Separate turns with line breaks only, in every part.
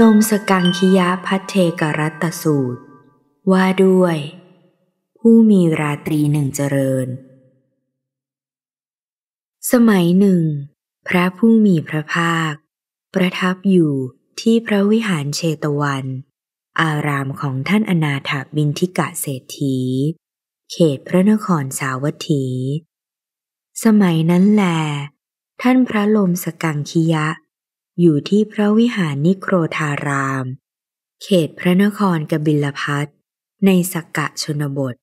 ลมสกังคิยะพัทเทกรัตสูตร ว่าด้วย ผู้มีราตรีหนึ่งเจริญ สมัยหนึ่ง พระผู้มีพระภาค ประทับอยู่ที่พระวิหารเชตวัน อารามของท่านอนาถบินทิกะเศรษฐี เขตพระนครสาวัตถี สมัยนั้นแล ท่านพระลมสกังคิยะอยู่ที่พระวิหารนิโครธาราม เขตพระนครกบิลพัทในสักกะชนบท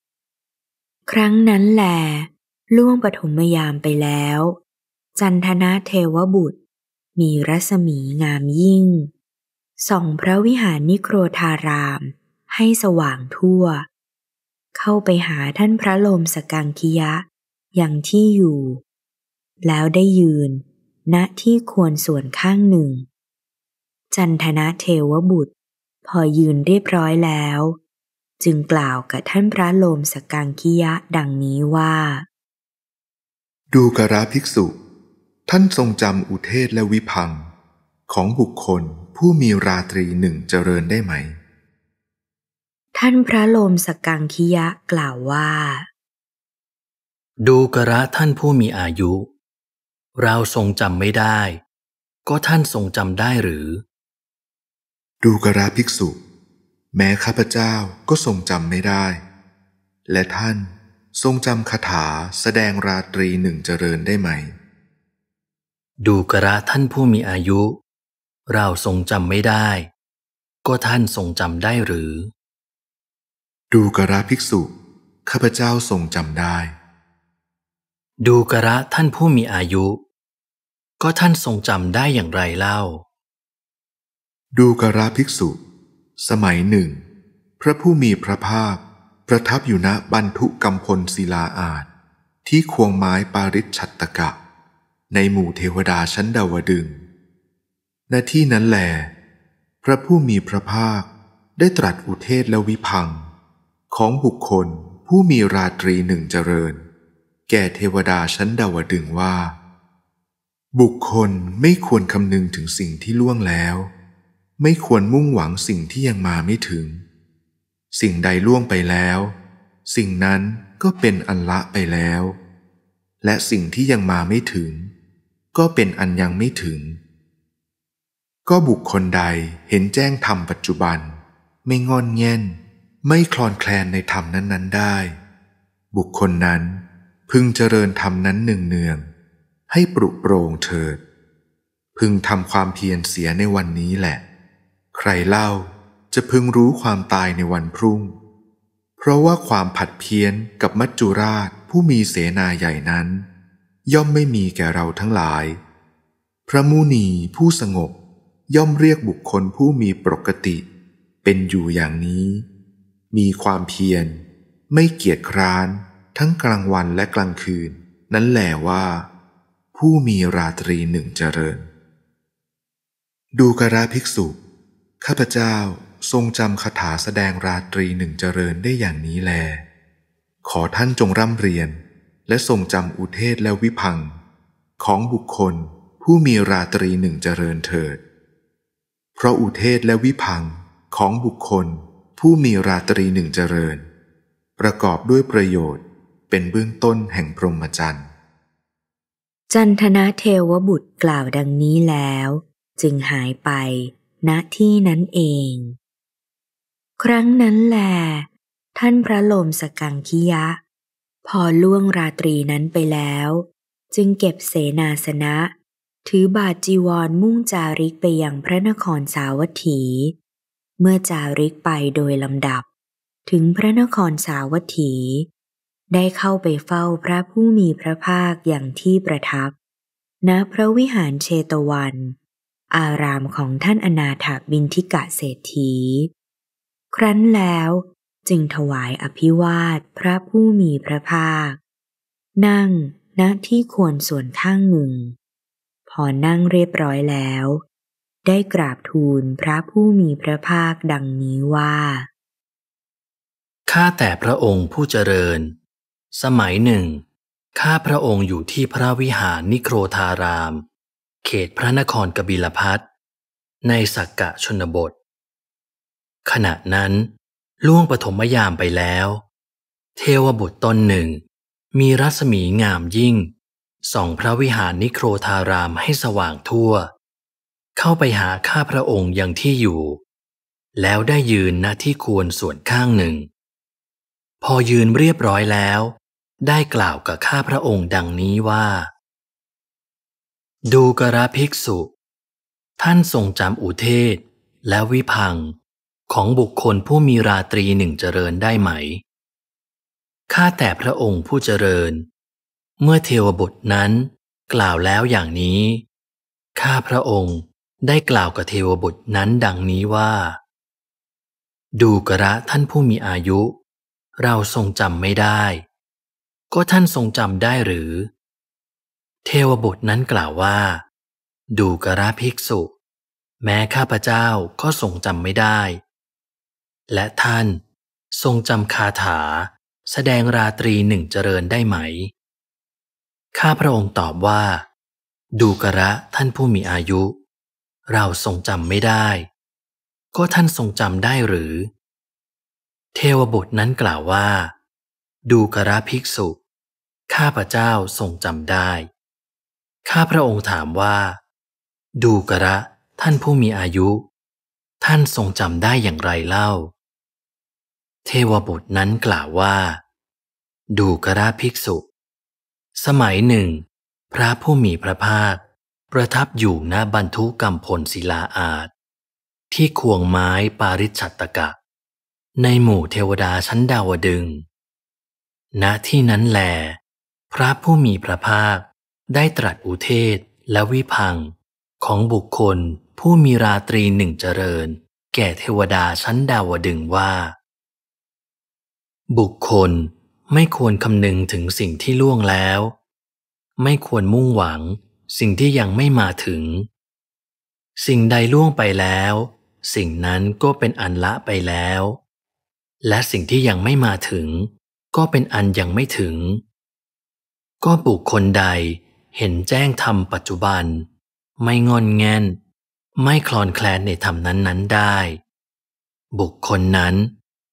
ครั้งนั้นแล ล่วงปฐมยามไปแล้ว จันทนาเทวบุตร มีรัศมีงามยิ่ง ส่องพระวิหารนิโครธาราม ให้สว่างทั่ว เข้าไปหาท่านพระโลมสกังคิยะอย่างที่อยู่ แล้วได้ยืนณที่ควรส่วนข้างหนึ่ง จันทนะเทวบุตร พอยืนเรียบร้อยแล้ว จึงกล่าวกับท่านพระโลมสกังคิยะดังนี้ว่า
ดูกระภิกษุ ท่านทรงจำอุเทศและวิพัง ของบุคคลผู้มีราตรีหนึ่งเจริญได้ไหม
ท่านพระโลมสกังคิยะกล่าวว่า
ดูกระท่านผู้มีอายุเราทรงจำไม่ได้ ก็ท่านทรงจำได้หรือ
ดูกราภิกษุ แม้ข้าพเจ้าก็ทรงจำไม่ได้ และท่านทรงจำคาถาแสดงราตรีหนึ่งเจริญได้ไหมดูกระท่านผู้มีอายุ เราทรงจำไม่ได้
ก็ท่านทรงจำได้หรือ ดูกระภิกษุข้าพเจ้าทรงจำได้ ดูกระท่านผู้มีอาย
ุก็ท่านทรงจำได้อย่างไรเล่า ดูกราภิกษุ สมัยหนึ่ง พระผู้มีพระภาคประทับอยู่ณบรรทุกรรมพลศิลาอาจที่ควงไม้ปาริชัตกะ ในหมู่เทวดาชั้นดาวดึงณที่นั้นแหลพระผู้มีพระภาคได้ตรัสอุเทศและวิพัง ของบุคคลผู้มีราตรีหนึ่งเจริญ แก่เทวดาชั้นดาวดึงว่าบุคคลไม่ควรคำนึงถึงสิ่งที่ล่วงแล้ว ไม่ควรมุ่งหวังสิ่งที่ยังมาไม่ถึง สิ่งใดล่วงไปแล้ว สิ่งนั้นก็เป็นอันละไปแล้ว และสิ่งที่ยังมาไม่ถึง ก็เป็นอันยังไม่ถึง ก็บุคคลใดเห็นแจ้งธรรมปัจจุบัน ไม่งอนแง่น ไม่คลอนแคลนในธรรมนั้นๆได้ บุคคลนั้นพึงเจริญธรรมนั้นเนืองให้ปรุโปรงเถิดพึงทำความเพียรเสียในวันนี้แหละ ใครเล่าจะพึงรู้ความตายในวันพรุ่ง เพราะว่าความผัดเพี้ยนกับมัจจุราชผู้มีเสนาใหญ่นั้น ย่อมไม่มีแก่เราทั้งหลาย พระมุนีผู้สงบย่อมเรียกบุคคลผู้มีปกติ เป็นอยู่อย่างนี้ มีความเพียร ไม่เกียจคร้านทั้งกลางวันและกลางคืน นั้นแหละว่าผู้มีราตรีหนึ่งเจริญ ดูกระภิกษุข้าพเจ้าทรงจำคาถาแสดงราตรีหนึ่งเจริญได้อย่างนี้แล ขอท่านจงร่ำเรียนและทรงจำอุเทศและวิพังของบุคคลผู้มีราตรีหนึ่งเจริญเถิด เพราะอุเทศและวิพังของบุคคลผู้มีราตรีหนึ่งเจริญ ประกอบด้วยประโยชน์เป็นเบื้องต้นแห่งพรหมจรรย์
จันทนาเทวบุตรกล่าวดังนี้แล้ว จึงหายไปณที่นั้นเอง ครั้งนั้นแลท่านพระลมสกังคิยะ พอล่วงราตรีนั้นไปแล้ว จึงเก็บเสนาสนะ ถือบาทจีวรมุ่งจาริกไปยังพระนครสาวัตถี เมื่อจาริกไปโดยลำดับ ถึงพระนครสาวัตถีได้เข้าไปเฝ้าพระผู้มีพระภาคอย่างที่ประทับ ณ พระวิหารเชตวัน อารามของท่านอนาถาบินทิกะเศรษฐี ครั้นแล้วจึงถวายอภิวาทพระผู้มีพระภาค นั่งณที่ควรส่วนข้างหนึ่ง พอนั่งเรียบร้อยแล้ว ได้กราบทูลพระผู้มีพระภาคดังนี้ว่า
ข้าแต่พระองค์ผู้เจริญสมัยหนึ่ง ข้าพระองค์อยู่ที่พระวิหารนิโครธาราม เขตพระนครกบิลพัทในสักกะชนบท ขณะนั้น ล่วงปฐมยามไปแล้ว เทวบุตรตนหนึ่ง มีรัศมีงามยิ่งส่องพระวิหารนิโครธารามให้สว่างทั่ว เข้าไปหาข้าพระองค์ยังที่อยู่ แล้วได้ยืนณที่ควรส่วนข้างหนึ่ง พอยืนเรียบร้อยแล้วได้กล่าวกับข้าพระองค์ดังนี้ว่า ดูกระภิกษุ ท่านทรงจำอุเทศและวิพัง ของบุคคลผู้มีราตรีหนึ่งเจริญได้ไหม ข้าแต่พระองค์ผู้เจริญ เมื่อเทวบุตรนั้น กล่าวแล้วอย่างนี้ ข้าพระองค์ได้กล่าวกับเทวบุตรนั้นดังนี้ว่า ดูกระท่านผู้มีอายุ เราทรงจำไม่ได้ก็ท่านทรงจำได้หรือ เทวบุตรนั้นกล่าวว่า ดูกระภิกษุ แม้ข้าพเจ้าก็ทรงจำไม่ได้ และท่านทรงจำคาถา แสดงราตรีหนึ่งเจริญได้ไหม ข้าพระองค์ตอบว่า ดูกระท่านผู้มีอายุ เราทรงจำไม่ได้ ก็ท่านทรงจำได้หรือ เทวบุตรนั้นกล่าวว่า ดูกระภิกษุข้าพระเจ้าทรงจำได้ ข้าพระองค์ถามว่า ดูกระท่านผู้มีอายุ ท่านทรงจำได้อย่างไรเล่า เทวบุตรนั้นกล่าวว่า ดูกระภิกษุ สมัยหนึ่ง พระผู้มีพระภาค ประทับอยู่ณบรรทุกรรมพลศิลาอาจที่ควงไม้ปาริชัตตกะ ในหมู่เทวดาชั้นดาวดึงณที่นั้นแลพระผู้มีพระภาคได้ตรัสอุเทศและวิพังของบุคคลผู้มีราตรีหนึ่งเจริญ แก่เทวดาชั้นดาวดึงว่า บุคคลไม่ควรคำนึงถึงสิ่งที่ล่วงแล้ว ไม่ควรมุ่งหวัง สิ่งที่ยังไม่มาถึง สิ่งใดล่วงไปแล้ว สิ่งนั้นก็เป็นอันละไปแล้ว และสิ่งที่ยังไม่มาถึง ก็เป็นอันยังไม่ถึงก็บุคคลใดเห็นแจ้งธรรมปัจจุบัน ไม่งอนแงนไม่คลอนแคลนในธรรมนั้นๆได้ บุคคลนั้น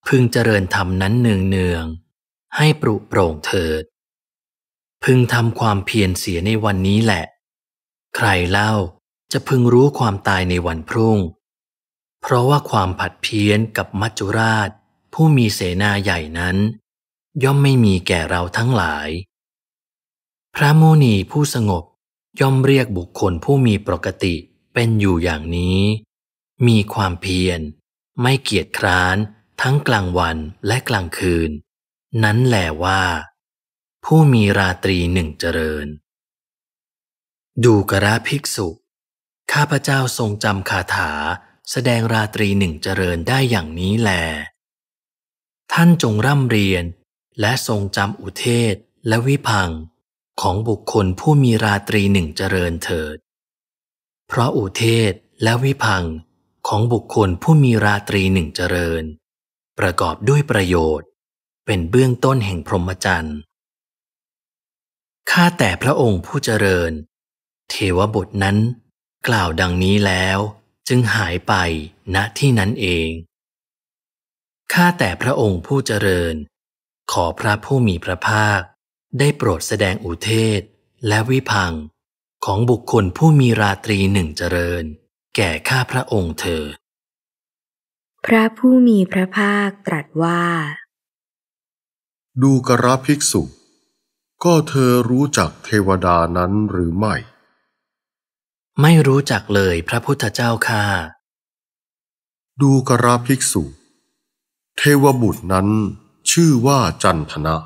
พึงเจริญธรรมนั้นเนืองเนืองให้ปรุโปร่งเถิด พึงทำความเพียรเสียในวันนี้แหละ ใครเล่าจะพึงรู้ความตายในวันพรุ่ง เพราะว่าความผัดเพี้ยนกับมัจจุราชผู้มีเสนาใหญ่นั้น ย่อมไม่มีแก่เราทั้งหลายพระโมนีผู้สงบย่อมเรียกบุคคลผู้มีปกติเป็นอยู่อย่างนี้ มีความเพียรไม่เกียจคร้าน ทั้งกลางวันและกลางคืน นั้นแหลว่า ผู้มีราตรีหนึ่งเจริญ ดูกระภิกษุ ข้าพเจ้าทรงจำคาถาแสดงราตรีหนึ่งเจริญได้อย่างนี้แล ท่านจงร่ำเรียนและทรงจำอุเทศและวิพังของบุคคลผู้มีราตรีหนึ่งเจริญเถิด เพราะอุเทศและวิพังของบุคคลผู้มีราตรีหนึ่งเจริญ ประกอบด้วยประโยชน์ เป็นเบื้องต้นแห่งพรหมจรรย์ ข้าแต่พระองค์ผู้เจริญ เทวบทนั้นกล่าวดังนี้แล้วจึงหายไปณที่นั้นเอง ข้าแต่พระองค์ผู้เจริญ ขอพระผู้มีพระภาคได้โปรดแสดงอุเทศและวิพัง ของบุคคลผู้มีราตรีหนึ่งเจริญ แก่ข้าพระองค์เธอ
พระผู้มีพระภาคตรัสว่า
ดูกระภิกษุ ก็เธอรู้จักเทวดานั้นหรือไม่ ไม่รู้จักเลยพระพุทธเจ้าค่ะ ดูกระภิกษุ เทวบุตรนั้นชื่อว่าจันทนะ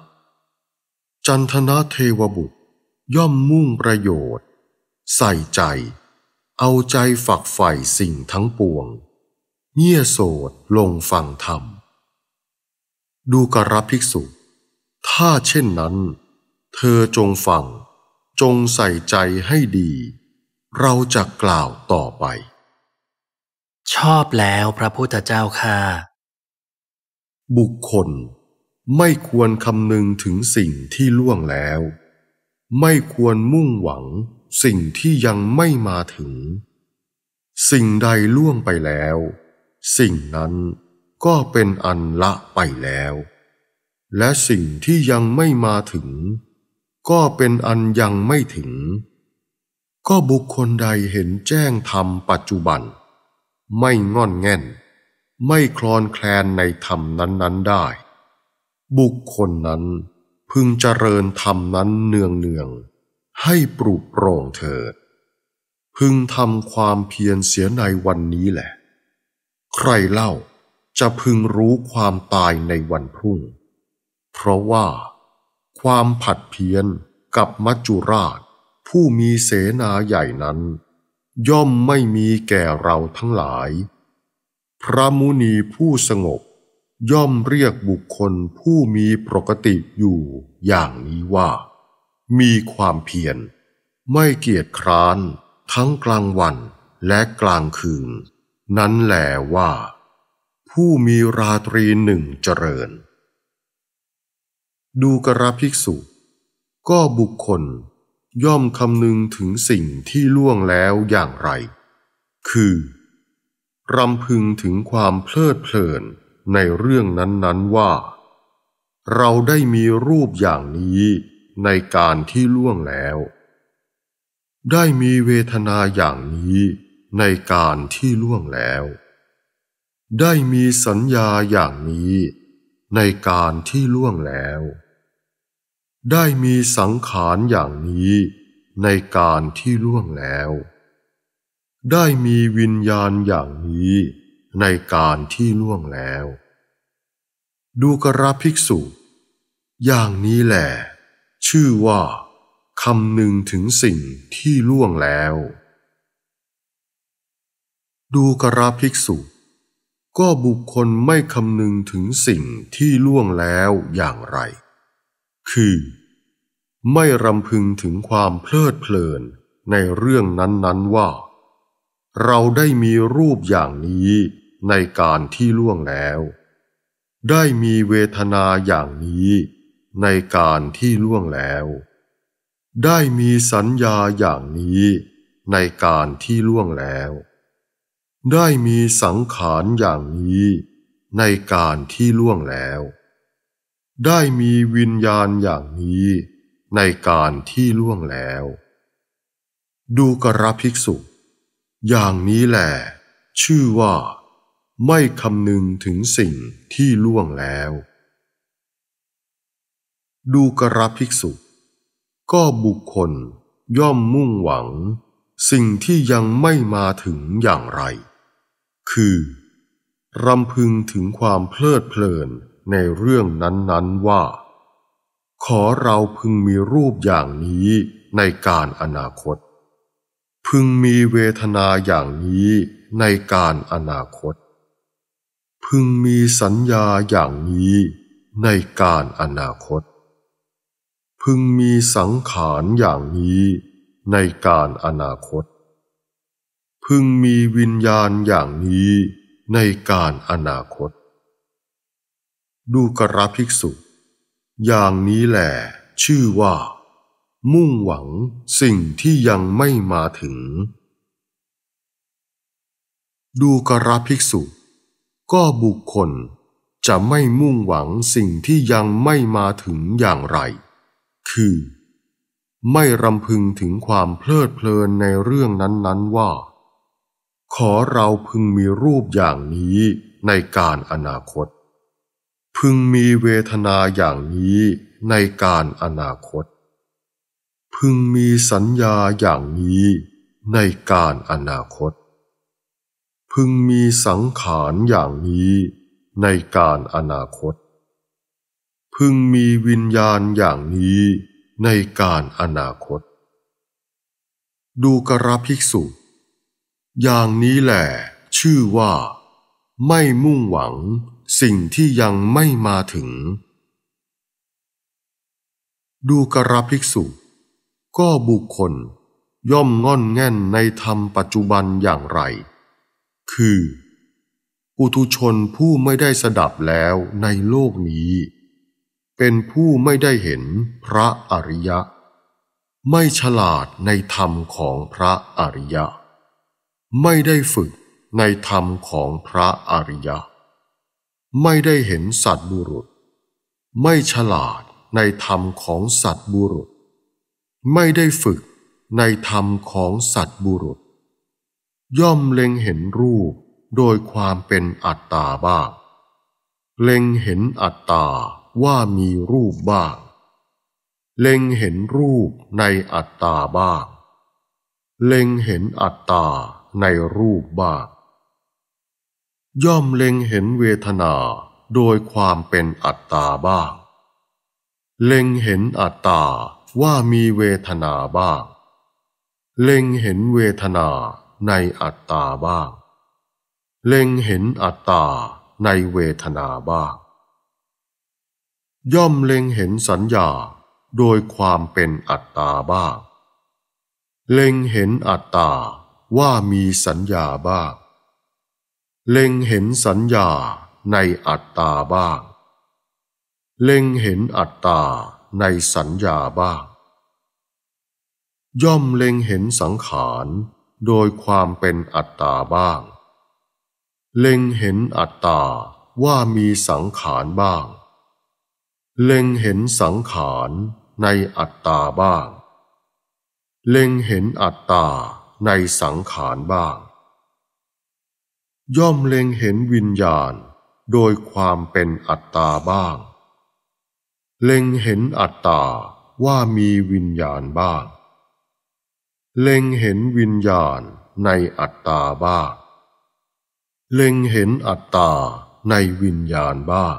จันทนาเทวบุตรย่อมมุ่งประโยชน์ ใส่ใจ เอาใจฝักใฝ่สิ่งทั้งปวง เงี่ยโสดลงฟังธรรม ดูกระภิกษุ ถ้าเช่นนั้น เธอจงฟัง จงใส่ใจให้ดี เราจะกล่าวต่อไป ชอบแล
้วพระพุทธเจ้าค่ะ
บุคคลไม่ควรคำนึงถึงสิ่งที่ล่วงแล้ว ไม่ควรมุ่งหวังสิ่งที่ยังไม่มาถึง สิ่งใดล่วงไปแล้ว สิ่งนั้นก็เป็นอันละไปแล้ว และสิ่งที่ยังไม่มาถึง ก็เป็นอันยังไม่ถึง ก็บุคคลใดเห็นแจ้งธรรมปัจจุบัน ไม่งอนแง่นไม่คลอนแคลนในธรรมนั้นๆได้บุคคลนั้นพึงเจริญธรรมนั้นเนืองเนือง ให้ปลุโปร่งเถิดพึงทำความเพียรเสียในวันนี้แหละ ใครเล่าจะพึงรู้ความตายในวันพรุ่ง เพราะว่าความผัดเพี้ยน กับมัจจุราช ผู้มีเสนาใหญ่นั้น ย่อมไม่มีแก่เราทั้งหลาย พระมุนีผู้สงบย่อมเรียกบุคคลผู้มีปกติอยู่อย่างนี้ว่า มีความเพียรไม่เกียจคร้านทั้งกลางวันและกลางคืน นั้นแหลว่า ผู้มีราตรีหนึ่งเจริญ ดูกระภิกษุ ก็บุคคล ย่อมคำนึงถึงสิ่งที่ล่วงแล้วอย่างไร คือ รำพึงถึงความเพลิดเพลินในเรื่องนั้นๆว่า เราได้มีรูปอย่างนี้ในการที่ล่วงแล้ว ได้มีเวทนาอย่างนี้ในการที่ล่วงแล้ว ได้มีสัญญาอย่างนี้ในการที่ล่วงแล้ว ได้มีสังขารอย่างนี้ในการที่ล่วงแล้ว ได้มีวิญญาณอย่างนี้ในการที่ล่วงแล้ว ดูกระภิกษุ อย่างนี้แหละชื่อว่าคำหนึ่งถึงสิ่งที่ล่วงแล้ว ดูกระภิกษุ ก็บุคคลไม่คำนึงถึงสิ่งที่ล่วงแล้วอย่างไร คือ ไม่รำพึงถึงความเพลิดเพลิน ในเรื่องนั้น ๆว่า เราได้มีรูปอย่างนี้ในการที่ล่วงแล้ว ได้มีเวทนาอย่างนี้ ในการที่ล่วงแล้ว ได้มีสัญญาอย่างนี้ในการที่ล่วงแล้ว ได้มีสังขารอย่างนี้ ในการที่ล่วงแล้ว ได้มีวิญญาณอย่างนี้ ในการที่ล่วงแล้ว ดูกระภิกษุ อย่างนี้แหละชื่อว่าไม่คำนึงถึงสิ่งที่ล่วงแล้ว ดูกระภิกษุก็บุคคลย่อมมุ่งหวัง สิ่งที่ยังไม่มาถึงอย่างไร คือ รำพึงถึงความเพลิดเพลินในเรื่องนั้นๆว่า ขอเราพึงมีรูปอย่างนี้ในการอนาคต พึงมีเวทนาอย่างนี้ในการอนาคตพึงมีสัญญาอย่างนี้ในการอนาคต พึงมีสังขารอย่างนี้ในการอนาคต พึงมีวิญญาณอย่างนี้ในการอนาคต ดูกระภิกษุ อย่างนี้แหละชื่อว่า มุ่งหวังสิ่งที่ยังไม่มาถึง ดูกระภิกษุก็บุคคลจะไม่มุ่งหวังสิ่งที่ยังไม่มาถึงอย่างไร คือ ไม่รำพึงถึงความเพลิดเพลินในเรื่องนั้นๆว่า ขอเราพึงมีรูปอย่างนี้ในการอนาคต พึงมีเวทนาอย่างนี้ในการอนาคต พึงมีสัญญาอย่างนี้ในการอนาคตพึงมีสังขารอย่างนี้ในการอนาคต พึงมีวิญญาณอย่างนี้ในการอนาคต ดูกระภิกษุ อย่างนี้แหละชื่อว่า ไม่มุ่งหวังสิ่งที่ยังไม่มาถึง ดูกระภิกษุ ก็บุคคลย่อมง่อนแง่นในธรรมปัจจุบันอย่างไรคือปุถุชนผู้ไม่ได้สดับแล้วในโลกนี้ เป็นผู้ไม่ได้เห็นพระอริยะ ไม่ฉลาดในธรรมของพระอริยะ ไม่ได้ฝึกในธรรมของพระอริยะ ไม่ได้เห็นสัตบุรุษ ไม่ฉลาดในธรรมของสัตบุรุษ ไม่ได้ฝึกในธรรมของสัตบุรุษย่อมเล็งเห็นรูปโดยความเป็นอัตตาบ้าง เล็งเห็นอัตตาว่ามีรูปบ้าง เล็งเห็นรูปในอัตตาบ้าง เล็งเห็นอัตตาในรูปบ้าง ย่อมเล็งเห็นเวทนาโดยความเป็นอัตตาบ้าง เล็งเห็นอัตตาว่ามีเวทนาบ้าง เล็งเห็นเวทนาในอัตตาบ้าง เล็งเห็นอัตตาในเวทนาบ้าง ย่อมเล็งเห็นสัญญาโดยความเป็นอัตตาบ้าง เล็งเห็นอัตตาว่ามีสัญญาบ้าง เล็งเห็นสัญญาในอัตตาบ้าง เล็งเห็นอัตตาในสัญญาบ้าง ย่อมเล็งเห็นสังขารโดยความเป็นอัตตาบ้าง เล็งเห็นอัตตาว่ามีสังขารบ้าง เล็งเห็นสังขารในอัตตาบ้าง เล็งเห็นอัตตาในสังขารบ้าง ย่อมเล็งเห็นวิญญาณ โดยความเป็นอัตตาบ้าง เล็งเห็นอัตตาว่ามีวิญญาณบ้างเล็งเห็นวิญญาณในอัตตาบ้างเล็งเห็นอัตตาในวิญญาณบ้าง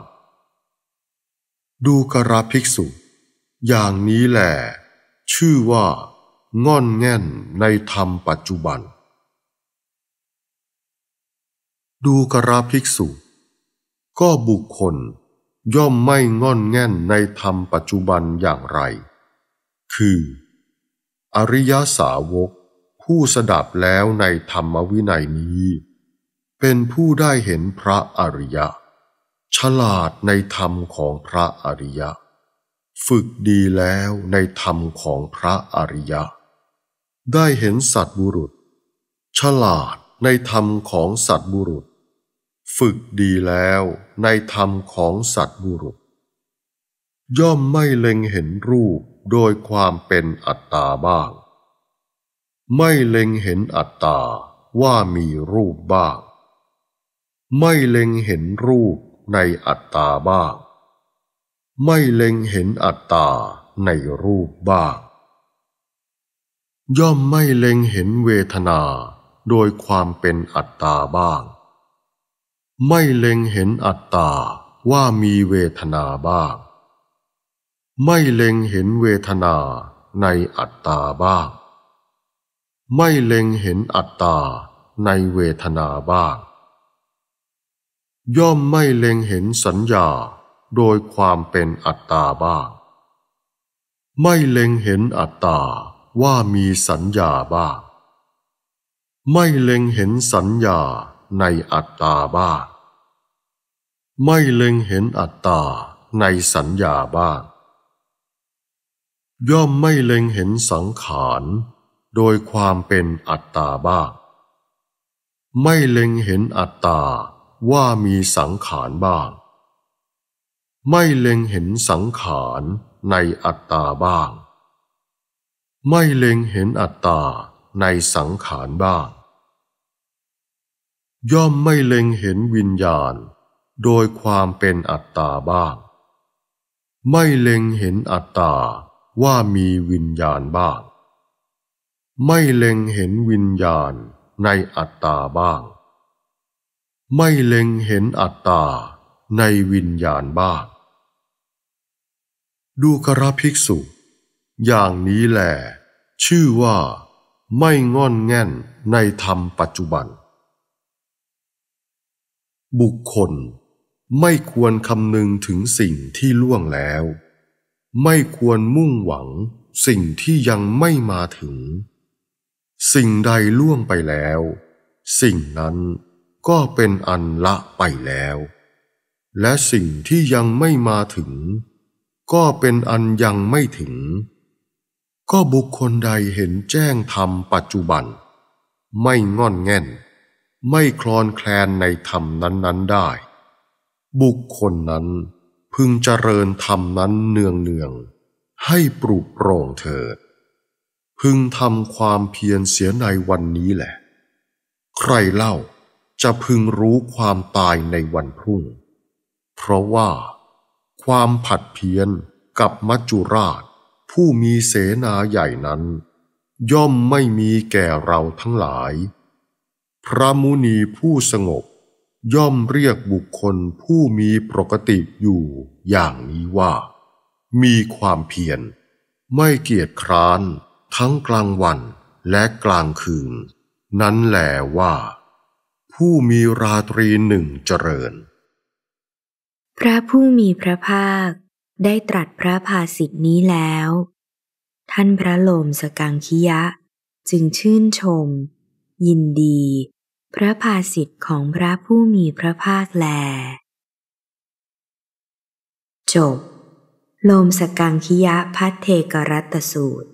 ดูกระภิกษุ อย่างนี้แหละชื่อว่าง่อนแง่นในธรรมปัจจุบัน ดูกระภิกษุ ก็บุคคลย่อมไม่ง่อนแง่นในธรรมปัจจุบันอย่างไร คืออริยาสาวก ผู้สดับแล้วในธรรมวินัยนี้ เป็นผู้ได้เห็นพระอริยะ ฉลาดในธรรมของพระอริยะ ฝึกดีแล้วในธรรมของพระอริยะ ได้เห็นสัตบุรุษ ฉลาดในธรรมของสัตบุรุษ ฝึกดีแล้วในธรรมของสัตบุรุษ ย่อมไม่เล็งเห็นรูปโดยความเป็นอัตตาบ้าง ไม่เล็งเห็นอัตตาว่ามีรูปบ้าง ไม่เล็งเห็นรูปในอัตตาบ้าง ไม่เล็งเห็นอัตตาในรูปบ้าง ย่อมไม่เล็งเห็นเวทนาโดยความเป็นอัตตาบ้าง ไม่เล็งเห็นอัตตาว่ามีเวทนาบ้างไม่เล็งเห็นเวทนาในอัตตาบ้าง ไม่เล็งเห็นอัตตาในเวทนาบ้าง ย่อมไม่เล็งเห็นสัญญาโดยความเป็นอัตตาบ้าง ไม่เล็งเห็นอัตตาว่ามีสัญญาบ้าง ไม่เล็งเห็นสัญญาในอัตตาบ้าง ไม่เล็งเห็นอัตตาในสัญญาบ้างย่อมไม่เล็งเห็นสังขารโดยความเป็นอัตตาบ้าง ไม่เล็งเห็นอัตตาว่ามีสังขารบ้าง ไม่เล็งเห็นสังขารในอัตตาบ้าง ไม่เล็งเห็นอัตตาในสังขารบ้าง ย่อมไม่เล็งเห็นวิญญาณโดยความเป็นอัตตาบ้าง ไม่เล็งเห็นอัตตาว่ามีวิญญาณบ้าง ไม่เล็งเห็นวิญญาณในอัตตาบ้าง ไม่เล็งเห็นอัตตาในวิญญาณบ้าง ดูกระภิกษุ อย่างนี้แหลชื่อว่า ไม่งอนแง่นในธรรมปัจจุบัน บุคคลไม่ควรคำนึงถึงสิ่งที่ล่วงแล้วไม่ควรมุ่งหวังสิ่งที่ยังไม่มาถึง สิ่งใดล่วงไปแล้ว สิ่งนั้นก็เป็นอันละไปแล้ว และสิ่งที่ยังไม่มาถึง ก็เป็นอันยังไม่ถึง ก็บุคคลใดเห็นแจ้งธรรมปัจจุบัน ไม่งอนแง่น ไม่คลอนแคลนในธรรมนั้น ๆได้ บุคคลนั้นพึงเจริญธรรมนั้นเนืองเนือง ให้ปลุกโรงเถิด พึงทำความเพียรเสียในวันนี้แหละ ใครเล่าจะพึงรู้ความตายในวันพรุ่ง เพราะว่าความผัดเพี้ยนกับมัจจุราช ผู้มีเสนาใหญ่นั้น ย่อมไม่มีแก่เราทั้งหลาย พระมุนีผู้สงบย่อมเรียกบุคคลผู้มีปกติอยู่อย่างนี้ว่า มีความเพียรไม่เกียจคร้าน ทั้งกลางวันและกลางคืน นั้นแหลว่า ผู้มีราตรีหนึ่งเจริญ
พระผู้มีพระภาคได้ตรัสพระภาสิทนี้แล้ว ท่านพระโลมสกังคิยะ จึงชื่นชม ยินดีพระภาสิทธิ์ของพระผู้มีพระภาคแล จบ โลมสกังคิยะพัทเทกรัตสูตร